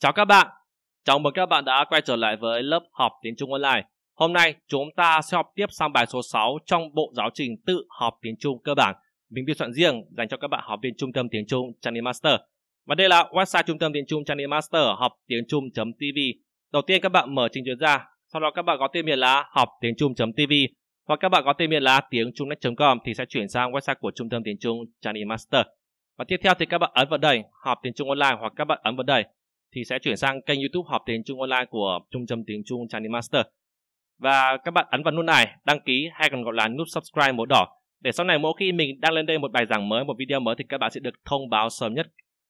Chào các bạn, chào mừng các bạn đã quay trở lại với lớp học tiếng Trung online. Hôm nay chúng ta sẽ học tiếp sang bài số 6 trong bộ giáo trình tự học tiếng Trung cơ bản mình biên soạn riêng dành cho các bạn học viên trung tâm tiếng Trung Channel Master. Và đây là website trung tâm tiếng Trung Channel Master học tiếng Trung.tv. Đầu tiên các bạn mở trình duyệt ra, sau đó các bạn có tên miền là học tiếng Trung.tv hoặc các bạn có tên miền là tiếng trung com thì sẽ chuyển sang website của trung tâm tiếng Trung Channel Master. Và tiếp theo thì các bạn ấn vào đây, học tiếng Trung online hoặc các bạn ấn vào đây thì sẽ chuyển sang kênh YouTube học tiếng Trung online của Trung tâm tiếng Trung Chinese Master. Và các bạn ấn vào nút này, đăng ký hay còn gọi là nút subscribe màu đỏ để sau này mỗi khi mình đăng lên đây một bài giảng mới, một video mới thì các bạn sẽ được thông báo sớm nhất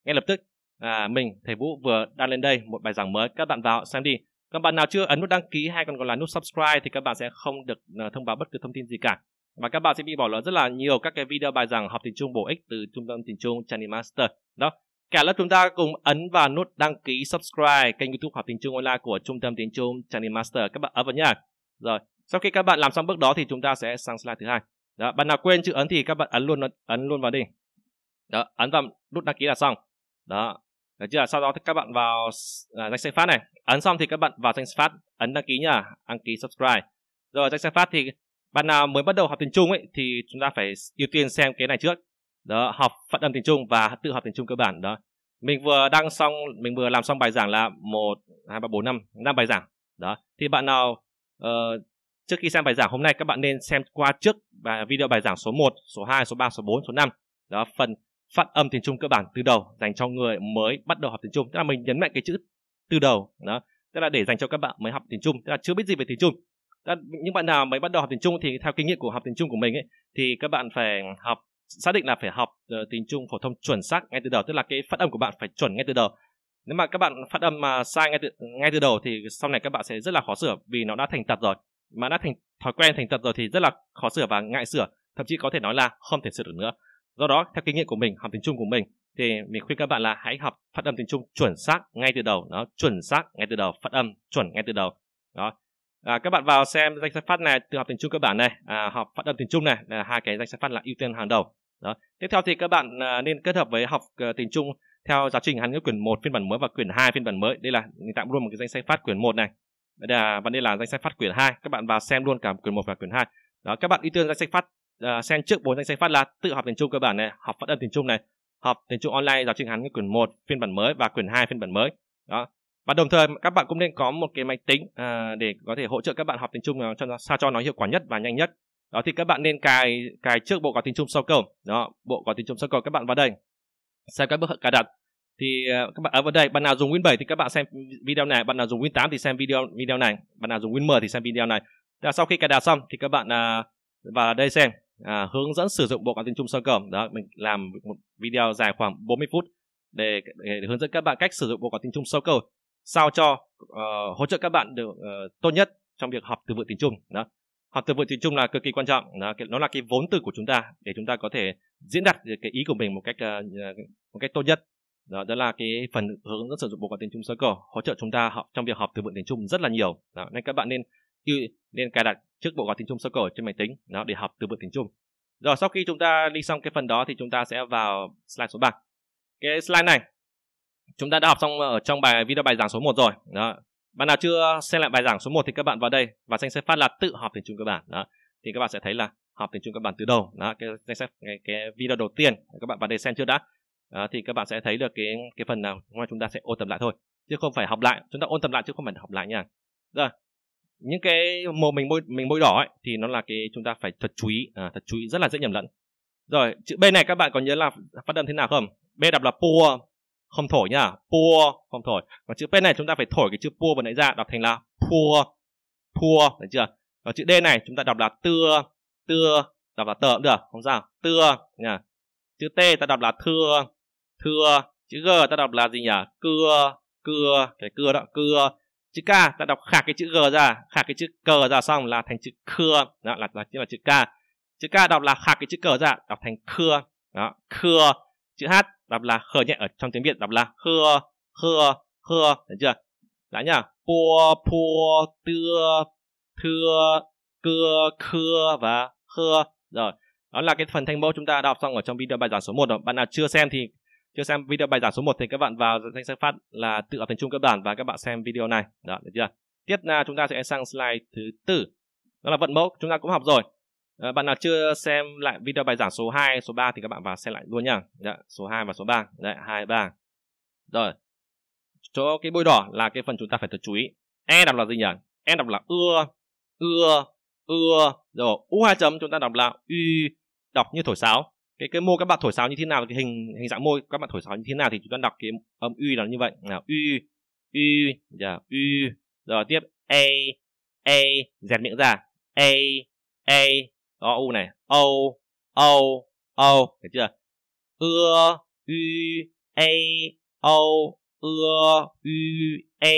ngay lập tức. À, mình thầy Vũ vừa đăng lên đây một bài giảng mới, các bạn vào xem đi. các bạn nào chưa ấn nút đăng ký hay còn gọi là nút subscribe thì các bạn sẽ không được à, thông báo bất cứ thông tin gì cả và các bạn sẽ bị bỏ lỡ rất là nhiều các cái video bài giảng học tiếng Trung bổ ích từ trung tâm tiếng Trung Chinese Master đó Cả lớp chúng ta cùng ấn vào nút đăng ký subscribe kênh YouTube Học tiếng Trung online của Trung tâm tiếng Trung Channel Master các bạn ấn vào nhá. Rồi, sau khi các bạn làm xong bước đó thì chúng ta sẽ sang slide thứ hai. Đó, bạn nào quên chữ ấn thì các bạn ấn luôn ấn luôn vào đi. Đó, ấn vào nút đăng ký là xong. Đó. Được chưa? Sau đó thì các bạn vào à, danh sách phát này, ấn xong thì các bạn vào danh sách phát, ấn đăng ký nhá, đăng ký subscribe. Rồi danh sách phát thì bạn nào mới bắt đầu học tiếng Trung ấy thì chúng ta phải ưu tiên xem cái này trước đó học phát âm tiếng trung và tự học tiếng trung cơ bản đó mình vừa đăng xong mình vừa làm xong bài giảng là một hai ba bốn năm năm bài giảng đó thì bạn nào uh, trước khi xem bài giảng hôm nay các bạn nên xem qua trước bài video bài giảng số 1, số 2, số 3, số 4, số 5. Đó phần phát âm tiếng Trung cơ bản từ đầu dành cho người mới bắt đầu học tiếng Trung. Tức là mình nhấn mạnh cái chữ từ đầu đó, tức là để dành cho các bạn mới học tiếng Trung, tức là chưa biết gì về tiếng Trung. Tức là những bạn nào mới bắt đầu học tiếng Trung thì theo kinh nghiệm của học tiếng Trung của mình ấy thì các bạn phải học xác định là phải học ờ, tiếng Trung phổ thông chuẩn xác ngay từ đầu tức là cái phát âm của bạn phải chuẩn ngay từ đầu nếu mà các bạn phát âm mà sai ngay từ ngay từ đầu thì sau này các bạn sẽ rất là khó sửa vì nó đã thành tật rồi mà đã thành thói quen thành tật rồi thì rất là khó sửa và ngại sửa thậm chí có thể nói là không thể sửa được nữa do đó theo kinh nghiệm của mình học tiếng Trung của mình thì mình khuyên các bạn là hãy học phát âm tiếng Trung chuẩn xác ngay từ đầu nó chuẩn xác ngay từ đầu phát âm chuẩn ngay từ đầu đó À, các bạn vào xem danh sách phát này từ học tiền Trung cơ bản này, à, học phát âm tiền Trung này là hai cái danh sách phát là ưu tiên hàng đầu. Đó. Tiếp theo thì các bạn à, nên kết hợp với học à, tiếng Trung theo giáo trình Hàn ngữ quyển 1 phiên bản mới và quyển 2 phiên bản mới. Đây là mình tạm luôn một cái danh sách phát quyển 1 này. Đây là và đây là danh sách phát quyển 2. Các bạn vào xem luôn cả quyển 1 và quyển 2. Đó, các bạn ưu tiên danh sách phát à, xem trước bốn danh sách phát là tự học tiền Trung cơ bản này, học phát âm tiền Trung này, học tiền Trung online giáo trình Hàn ngữ quyển 1 phiên bản mới và quyển 2 phiên bản mới. Đó, và đồng thời các bạn cũng nên có một cái máy tính à, để có thể hỗ trợ các bạn học tiếng Trung à, cho sao cho nó hiệu quả nhất và nhanh nhất đó thì các bạn nên cài cài trước bộ có tiếng Trung sau cầu đó bộ có tiếng Trung sau cầu các bạn vào đây xem các bước cài đặt thì à, các bạn ở à, vào đây bạn nào dùng Win 7 thì các bạn xem video này bạn nào dùng Win 8 thì xem video video này bạn nào dùng Win 10 thì xem video này và sau khi cài đặt xong thì các bạn à, vào đây xem à, hướng dẫn sử dụng bộ có tiếng Trung sau cầu đó mình làm một video dài khoảng 40 phút để, để hướng dẫn các bạn cách sử dụng bộ có tiếng Trung sau cầu sao cho uh, hỗ trợ các bạn được uh, tốt nhất trong việc học từ vựng tiếng Trung đó học từ vựng tiếng Trung là cực kỳ quan trọng đó nó là cái vốn từ của chúng ta để chúng ta có thể diễn đạt cái ý của mình một cách uh, một cách tốt nhất đó, đó là cái phần hướng dẫn sử dụng bộ quản tiếng Trung Circle hỗ trợ chúng ta học trong việc học từ vựng tiếng Trung rất là nhiều đó, nên các bạn nên nên cài đặt trước bộ quản tiếng Trung Circle trên máy tính đó để học từ vựng tiếng Trung rồi sau khi chúng ta đi xong cái phần đó thì chúng ta sẽ vào slide số 3 cái slide này chúng ta đã học xong ở ờ, trong bài video bài giảng số 1 rồi đó bạn nào chưa xem lại bài giảng số 1 thì các bạn vào đây và danh sách phát là tự học tiếng Trung cơ bản đó thì các bạn sẽ thấy là học tiếng Trung cơ bản từ đầu đó cái danh sách cái, cái video đầu tiên các bạn vào đây xem chưa đã đó, thì các bạn sẽ thấy được cái cái phần nào mà chúng ta sẽ ôn tập lại thôi chứ không phải học lại chúng ta ôn tập lại chứ không phải học lại nha rồi những cái màu mình bôi mình bôi đỏ ấy, thì nó là cái chúng ta phải thật chú ý à, thật chú ý rất là dễ nhầm lẫn rồi chữ b này các bạn có nhớ là phát âm thế nào không b đọc là pua không thổi nhá pua không thổi và chữ p này chúng ta phải thổi cái chữ pua vừa nãy ra đọc thành là pua, pua được chưa và chữ d này chúng ta đọc là tưa tưa đọc là tờ cũng được không sao tưa nhá chữ t ta đọc là thưa thưa chữ g ta đọc là gì nhỉ cưa cưa cái cưa đó cưa chữ k ta đọc khạc cái chữ g ra khạc cái chữ cờ ra xong là thành chữ khưa đó là là là chữ k chữ k đọc là khạc cái chữ cờ ra đọc thành khưa đó khưa chữ h đọc là hơ nhẹ ở trong tiếng Việt đọc là hơ hơ hơ thấy chưa đã nhá po po tưa thưa cưa khưa và hơ rồi đó là cái phần thanh mẫu chúng ta đọc xong ở trong video bài giảng số 1 rồi bạn nào chưa xem thì chưa xem video bài giảng số 1 thì các bạn vào danh sách phát là tự học tiếng Trung cơ bản và các bạn xem video này đó được chưa tiếp là chúng ta sẽ sang slide thứ tư đó là vận mẫu chúng ta cũng học rồi Ờ, bạn nào chưa xem lại video bài giảng số 2, số 3 thì các bạn vào xem lại luôn nhá. Dạ, số 2 và số 3. Đấy, 2 3. Rồi. Chỗ cái bôi đỏ là cái phần chúng ta phải thật chú ý. E đọc là gì nhỉ? E đọc là ưa, ưa, ưa. Rồi, u hai chấm chúng ta đọc là u, đọc như thổi sáo. Cái cái môi các bạn thổi sáo như thế nào, cái hình hình dạng môi các bạn thổi sáo như thế nào thì chúng ta đọc cái âm u là như vậy. Nào, u, u, giờ u. Rồi tiếp a, a, dẹp miệng ra. A, e, a, e, đó u này o o o hiểu chưa ưa ư a o ưa ư a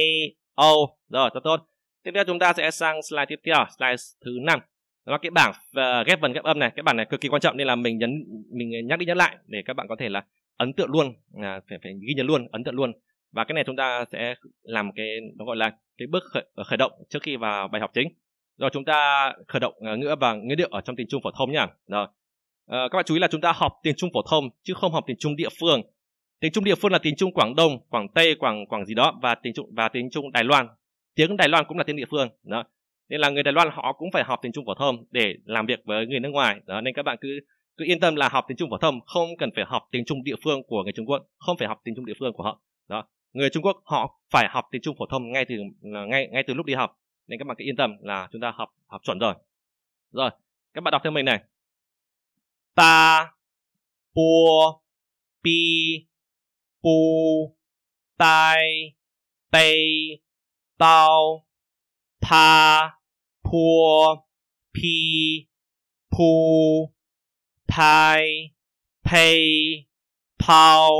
o rồi rất tốt tiếp theo chúng ta sẽ sang slide tiếp theo slide thứ năm là cái bảng uh, ghép vần ghép âm này cái bảng này cực kỳ quan trọng nên là mình nhấn mình nhắc đi nhắc lại để các bạn có thể là ấn tượng luôn à, phải phải ghi nhớ luôn ấn tượng luôn và cái này chúng ta sẽ làm cái nó gọi là cái bước khởi, ờ, khởi động trước khi vào bài học chính rồi chúng ta khởi động ngữ và ngữ điệu ở trong tiếng trung phổ thông nhá rồi các bạn chú ý là chúng ta học tiếng trung phổ thông chứ không học tiếng trung địa phương tiếng trung địa phương là tiếng trung quảng đông quảng tây quảng quảng gì đó và tiếng trung và tiếng trung đài loan tiếng đài loan cũng là tiếng địa phương đó nên là người đài loan họ cũng phải học tiếng trung phổ thông để làm việc với người nước ngoài đó nên các bạn cứ cứ yên tâm là học tiếng trung phổ thông không cần phải học tiếng trung địa phương của người trung quốc không phải học tiếng trung địa phương của họ đó người trung quốc họ phải học tiếng trung phổ thông ngay từ ngay ngay từ lúc đi học nên các bạn cứ yên tâm là chúng ta học học chuẩn rồi rồi các bạn đọc theo mình này ta bua pi bu tai tây tao tha pu pi pu tai thây thao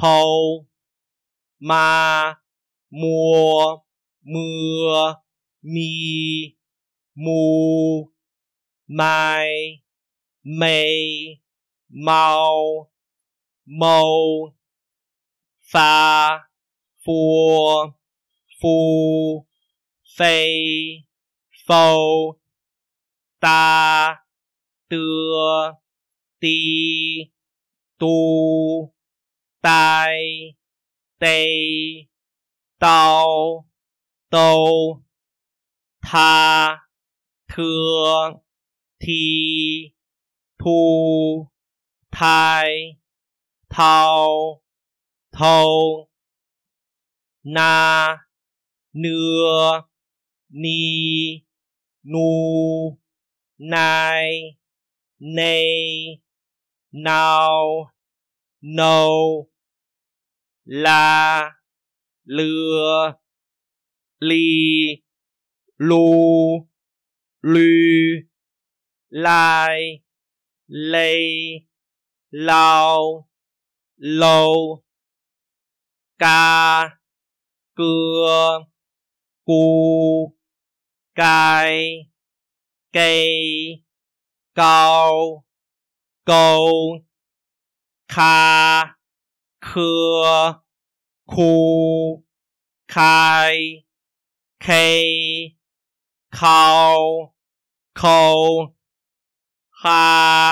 thâu ma mua mưa 咪、木、迈、迈、猫、猫、发、夫、夫、飞、夫、哒、的、的、嘟、呆、得、到、到。ทาเทือที ทูไทยเทาเทานา เนื้อนีนูนายเนนาโนลาเรือ ลีลูลือลายเลลาวโลกาเกือกูกายเกยเกาโกคาเคือคูคายเค khao khâu kha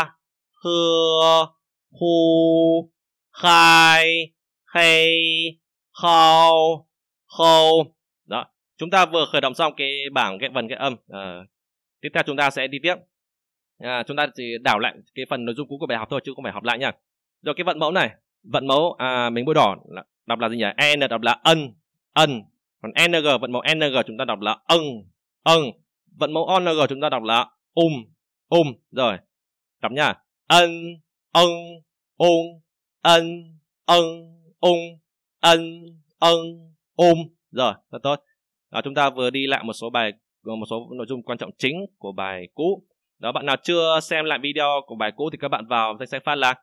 hơ hu khai hay khâu khâu đó chúng ta vừa khởi động xong cái bảng cái phần cái âm à, tiếp theo chúng ta sẽ đi tiếp à, chúng ta chỉ đảo lại cái phần nội dung cũ của bài học thôi chứ không phải học lại nha rồi cái vận mẫu này vận mẫu à, mình bôi đỏ là, đọc là gì nhỉ n đọc là ân ân còn ng vận mẫu ng chúng ta đọc là ân Ừ, vận mẫu ONG chúng ta đọc là um, um, rồi. Đọc nha. Ân, ân, um, ân, ân, um, ân, ân, um. Rồi, rất tốt. À, chúng ta vừa đi lại một số bài một số nội dung quan trọng chính của bài cũ. Đó bạn nào chưa xem lại video của bài cũ thì các bạn vào danh sách phát là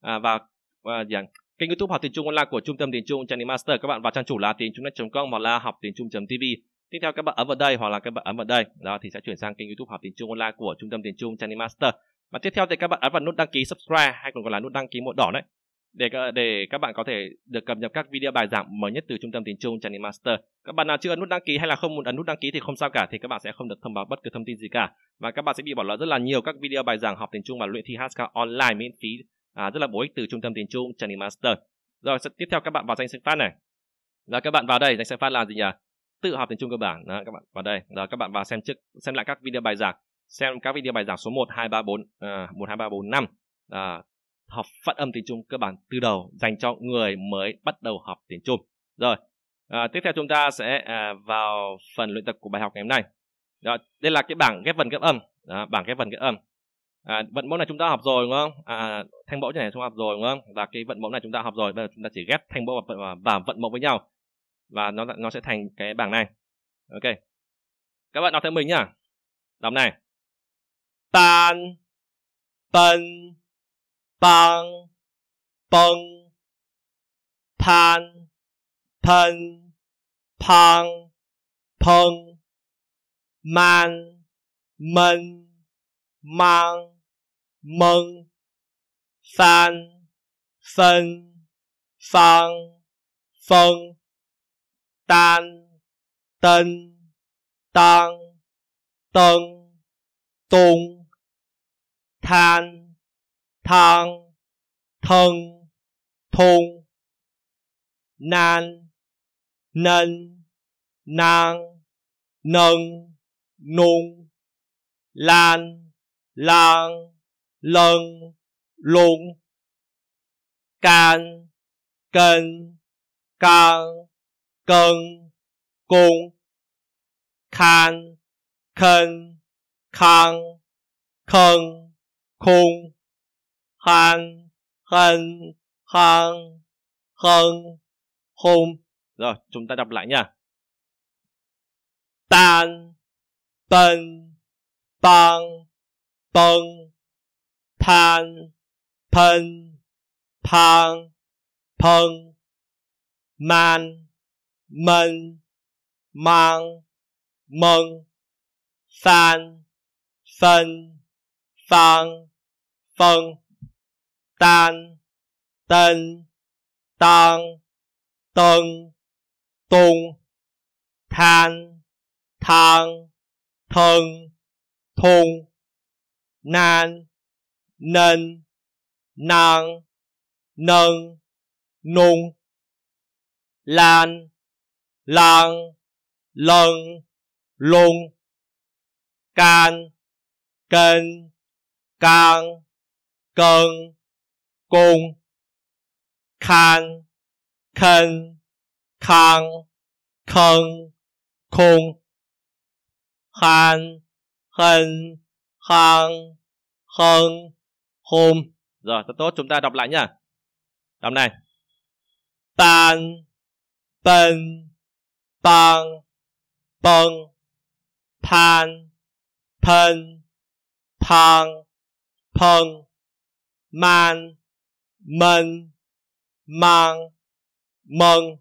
à, vào à, gì kênh YouTube học tiếng Trung online của Trung tâm tiếng Trung Chinese Master các bạn vào trang chủ là tiếng trung.com hoặc là học tiếng trung.tv tiếp theo các bạn ấn vào đây hoặc là các bạn ấn vào đây đó thì sẽ chuyển sang kênh youtube học tiền trung online của trung tâm tiền trung channel master và tiếp theo thì các bạn ấn vào nút đăng ký subscribe hay còn gọi là nút đăng ký màu đỏ đấy để để các bạn có thể được cập nhật các video bài giảng mới nhất từ trung tâm tiền Trung Channel Master. Các bạn nào chưa ấn nút đăng ký hay là không muốn ấn nút đăng ký thì không sao cả thì các bạn sẽ không được thông báo bất cứ thông tin gì cả và các bạn sẽ bị bỏ lỡ rất là nhiều các video bài giảng học tiền Trung và luyện thi HSK online miễn phí à, rất là bổ ích từ trung tâm tiền Trung Channel Master. Rồi tiếp theo các bạn vào danh sách phát này. Là các bạn vào đây danh sách phát là gì nhỉ? tự học tiếng Trung cơ bản đó, các bạn vào đây đó các bạn vào xem trước xem lại các video bài giảng xem các video bài giảng số 1 2 3 4 à, 1 2 3 4 5 à, học phát âm tiếng Trung cơ bản từ đầu dành cho người mới bắt đầu học tiếng Trung rồi à, tiếp theo chúng ta sẽ à, vào phần luyện tập của bài học ngày hôm nay đó, đây là cái bảng ghép vần ghép âm đó, bảng ghép vần ghép âm à, vận mẫu này chúng ta học rồi đúng không à, thanh mẫu này chúng ta học rồi đúng không và cái vận mẫu này chúng ta học rồi bây giờ chúng ta chỉ ghép thanh mẫu và, và vận mẫu với nhau và nó nó sẽ thành cái bảng này ok các bạn đọc theo mình nhá đọc này tan bân băng bâng pan pân pang pâng man mân mang mâng san phân phong phong tan tên tan tân tôn than than thân thôn nan nên nan nâng nung lan lan lân lung can cân, căng cân, cung, khan, khen, khang, khân, khung, han, hân, khang, khân, khung. Rồi, chúng ta đọc lại nha. Tan, tân, tăng, tân, than, phân, phang, phân, man, mân mang mân san sân phang phân tan tên tan tân tung than than thân thun nan nên nàng nâng nung lan lần lần luôn can kênh can cơn côn khan kênh khang khân khôn khan hình khang khân khôn rồi tốt tốt chúng ta đọc lại nhá đọc này tan tên 方崩，攀喷，汤烹，慢闷，忙蒙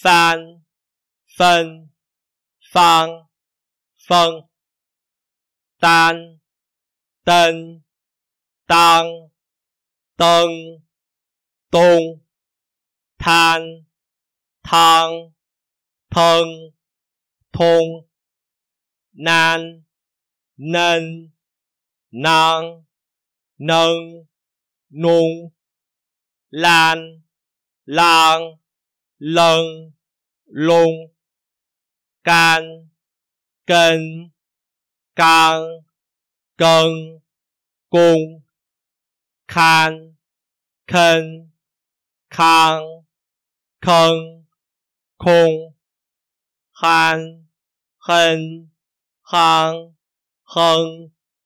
分分，方风单登，当登，东滩汤。thân thôn nan nên nan nâng nung lan lan lần lung can kênh can cân cung khan kênh khang khân khung han hân hang hân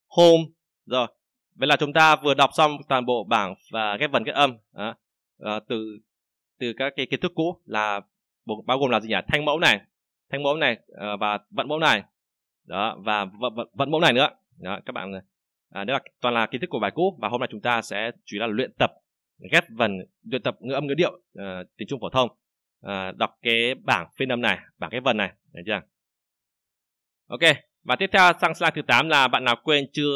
hôm rồi vậy là chúng ta vừa đọc xong toàn bộ bảng và ghép vần kết âm à, à, từ từ các cái kiến thức cũ là bao gồm là gì nhỉ thanh mẫu này thanh mẫu này à, và vận mẫu này đó và vận, vận, vận mẫu này nữa đó các bạn à, đó là toàn là kiến thức của bài cũ và hôm nay chúng ta sẽ chủ yếu là luyện tập ghép vần luyện tập ngữ âm ngữ điệu à, tiếng trung phổ thông Ờ, đọc cái bảng phiên âm này bảng cái vần này được chưa ok và tiếp theo sang slide thứ 8 là bạn nào quên chưa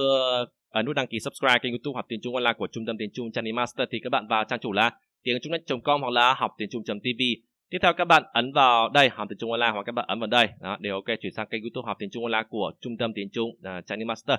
ấn nút đăng ký subscribe kênh youtube học tiếng trung online của trung tâm tiếng trung Chani Master thì các bạn vào trang chủ là tiếng trung com hoặc là học tiếng trung tv tiếp theo các bạn ấn vào đây học tiếng trung online hoặc các bạn ấn vào đây đó đều ok chuyển sang kênh youtube học tiếng trung online của trung tâm tiếng trung uh, à, Chani Master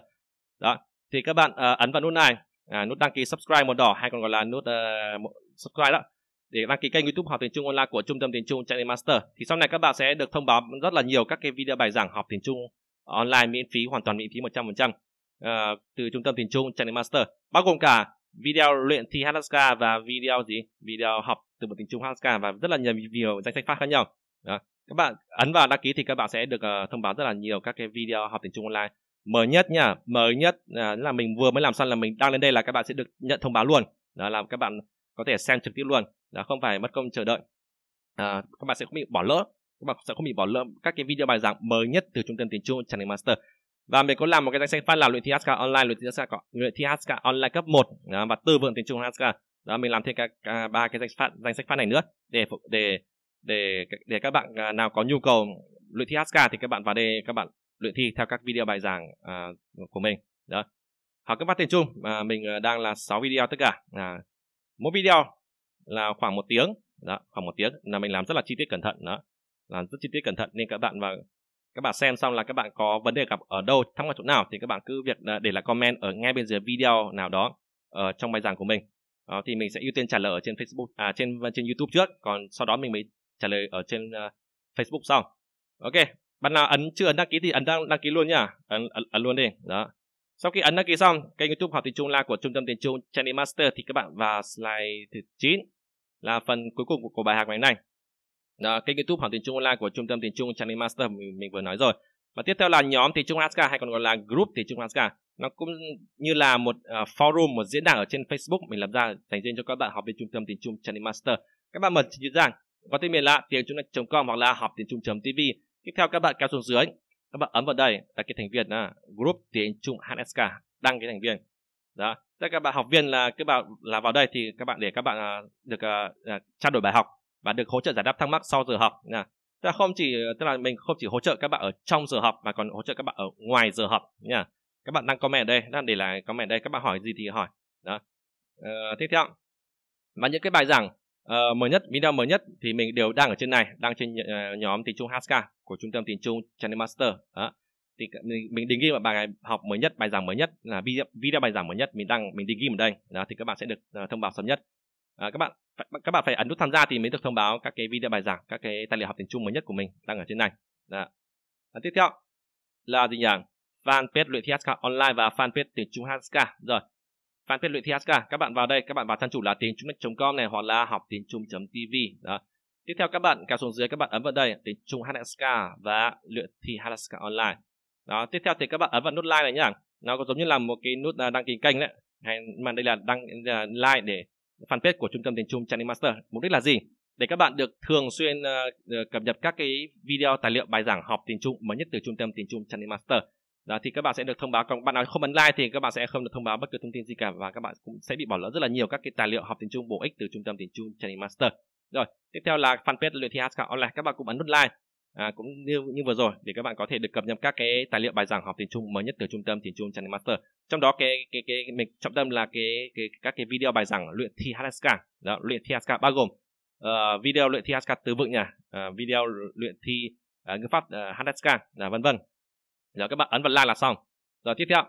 đó thì các bạn uh, ấn vào nút này à, nút đăng ký subscribe màu đỏ hay còn gọi là nút uh, subscribe đó để đăng ký kênh YouTube học tiếng Trung online của Trung tâm tiếng Trung Chạy Master thì sau này các bạn sẽ được thông báo rất là nhiều các cái video bài giảng học tiếng Trung online miễn phí hoàn toàn miễn phí 100% uh, ờ, từ Trung tâm tiếng Trung Chạy Master bao gồm cả video luyện thi Halaska và video gì video học từ một tiếng Trung Halaska và rất là nhiều video danh sách phát khác nhau Đó. các bạn ấn vào đăng ký thì các bạn sẽ được uh, thông báo rất là nhiều các cái video học tiếng Trung online mới nhất nha mới nhất uh, là mình vừa mới làm xong là mình đang lên đây là các bạn sẽ được nhận thông báo luôn đó là các bạn có thể xem trực tiếp luôn đó, không phải mất công chờ đợi à, các bạn sẽ không bị bỏ lỡ các bạn sẽ không bị bỏ lỡ các cái video bài giảng mới nhất từ trung tâm tiếng Trung Channing Master và mình có làm một cái danh sách phát là luyện thi HSK online luyện thi HSK luyện thi HSK online cấp 1 đó, à, và tư vựng tiếng Trung HSK đó mình làm thêm các à, ba cái danh sách phát danh sách phát này nữa để để để để các bạn à, nào có nhu cầu luyện thi HSK thì các bạn vào đây các bạn luyện thi theo các video bài giảng à, của mình đó học các bạn tiếng Trung à, mình đang là 6 video tất cả à, mỗi video là khoảng một tiếng đó khoảng một tiếng là mình làm rất là chi tiết cẩn thận đó làm rất chi tiết cẩn thận nên các bạn và các bạn xem xong là các bạn có vấn đề gặp ở đâu thắc mắc chỗ nào thì các bạn cứ việc à, để lại comment ở ngay bên dưới video nào đó ở ờ, trong bài giảng của mình đó, thì mình sẽ ưu tiên trả lời ở trên Facebook à trên trên YouTube trước còn sau đó mình mới trả lời ở trên uh, Facebook sau ok bạn nào ấn chưa ấn đăng ký thì ấn đăng đăng ký luôn nhá ấn, ấn, ấn luôn đi đó sau khi ấn đăng ký xong kênh youtube học tiếng trung là của trung tâm tiếng trung channel master thì các bạn vào slide thứ 9 là phần cuối cùng của, của bài học ngày hôm nay đó, kênh youtube hỏi tiền trung online của trung tâm tiền trung channel master mình, mình vừa nói rồi và tiếp theo là nhóm tiền trung Alaska hay còn gọi là group tiền trung Alaska nó cũng như là một uh, forum một diễn đàn ở trên facebook mình làm ra dành riêng cho các bạn học viên trung tâm tiền trung channel master các bạn mở chính rằng có tên miền là tiền trung com hoặc là học tiền trung tv tiếp theo các bạn kéo xuống dưới các bạn ấn vào đây là cái thành viên là group tiền trung hsk đăng cái thành viên đó tất cả bạn học viên là các bạn là vào đây thì các bạn để các bạn à, được uh, trao đổi bài học và được hỗ trợ giải đáp thắc mắc sau giờ học nha Ta không chỉ ờ, tức là mình không chỉ hỗ trợ các bạn ở trong giờ học mà còn hỗ trợ các bạn ở ngoài giờ học nha các bạn đang comment ở đây đang để lại comment ở đây các bạn hỏi gì thì hỏi đó ờ, tiếp theo và những cái bài giảng uh, mới nhất video mới nhất thì mình đều đang ở trên này đang trên uh, nhóm tiếng Trung Haskell của trung tâm tiếng Trung Channel Master đó thì mình, đính định ghi vào bài học mới nhất bài giảng mới nhất là video, video bài giảng mới nhất mình đăng mình đính ghi vào đây đó, thì các bạn sẽ được ờ, thông báo sớm nhất à, các bạn các bạn phải ấn nút tham gia thì mới được thông báo các cái video bài giảng các cái tài liệu học tiếng Trung mới nhất của mình đăng ở trên này đó. À, tiếp theo là gì nhỉ fanpage luyện thi HSK online và fanpage tiếng Trung HSK rồi fanpage luyện thi HSK các bạn vào đây các bạn vào trang chủ là tiếng Trung.com này hoặc là học tiếng Trung.tv đó Tiếp theo các bạn kéo xuống dưới các bạn ấn vào đây tiếng Trung HSK và luyện thi HSK online đó tiếp theo thì các bạn ấn vào nút like này nhá nó có giống như là một cái nút à, đăng ký kênh đấy hay mà đây là đăng à, like để fanpage của trung tâm tiền trung Channing Master mục đích là gì để các bạn được thường xuyên uh, cập nhật các cái video tài liệu bài giảng học tiền trung mới nhất từ trung tâm tiền trung Channing Master đó thì các bạn sẽ được thông báo còn bạn nào không ấn like thì các bạn sẽ không được thông báo bất cứ thông tin gì cả và các bạn cũng sẽ bị bỏ lỡ rất là nhiều các cái tài liệu học tiếng Trung bổ ích từ trung tâm tiếng Trung Training Master rồi tiếp theo là fanpage luyện thi HK online các bạn cũng ấn nút like à, cũng như như vừa rồi để các bạn có thể được cập nhật các cái tài liệu bài giảng học tiếng Trung mới nhất từ trung tâm tiếng Trung Channel Master trong đó cái cái cái mình trọng tâm là cái, cái các cái video bài giảng luyện thi HSK đó luyện thi HSK bao gồm uh, video luyện thi HSK từ vựng nhà uh, ờ, video luyện thi uh, ngữ pháp uh, Haskell là vân vân rồi các bạn ấn vào like là xong rồi tiếp theo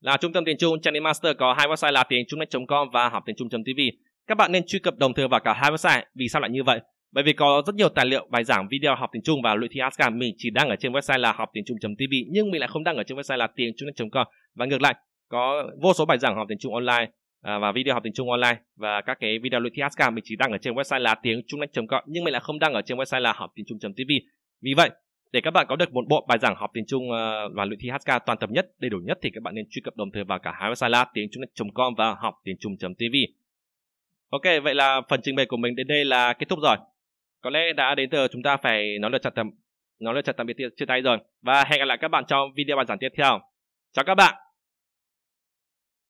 là trung tâm tiếng Trung Channel Master có hai website là tiếng Trung net.com và học tiếng Trung .tv các bạn nên truy cập đồng thời vào cả hai website vì sao lại như vậy bởi vì có rất nhiều tài liệu bài giảng video học tiếng Trung và luyện thi ASCAM mình chỉ đăng ở trên website là học tiếng Trung.tv nhưng mình lại không đăng ở trên website là tiếng Trung.com và ngược lại có vô số bài giảng học tiếng Trung online à, và video học tiếng Trung online và các cái video luyện thi ASCAM mình chỉ đăng ở trên website là tiếng Trung.com nhưng mình lại không đăng ở trên website là học tiếng Trung.tv vì vậy để các bạn có được một bộ bài giảng học tiếng Trung à, và luyện thi HK toàn tập nhất, đầy đủ nhất thì các bạn nên truy cập đồng thời vào cả hai website là tiếng Trung.com và học tiếng Trung.tv. Ok, vậy là phần trình bày của mình đến đây là kết thúc rồi có lẽ đã đến giờ chúng ta phải nói lời chặt tạm nói lời chặt tạm biệt chia tay rồi và hẹn gặp lại các bạn trong video bài giảng tiếp theo chào các bạn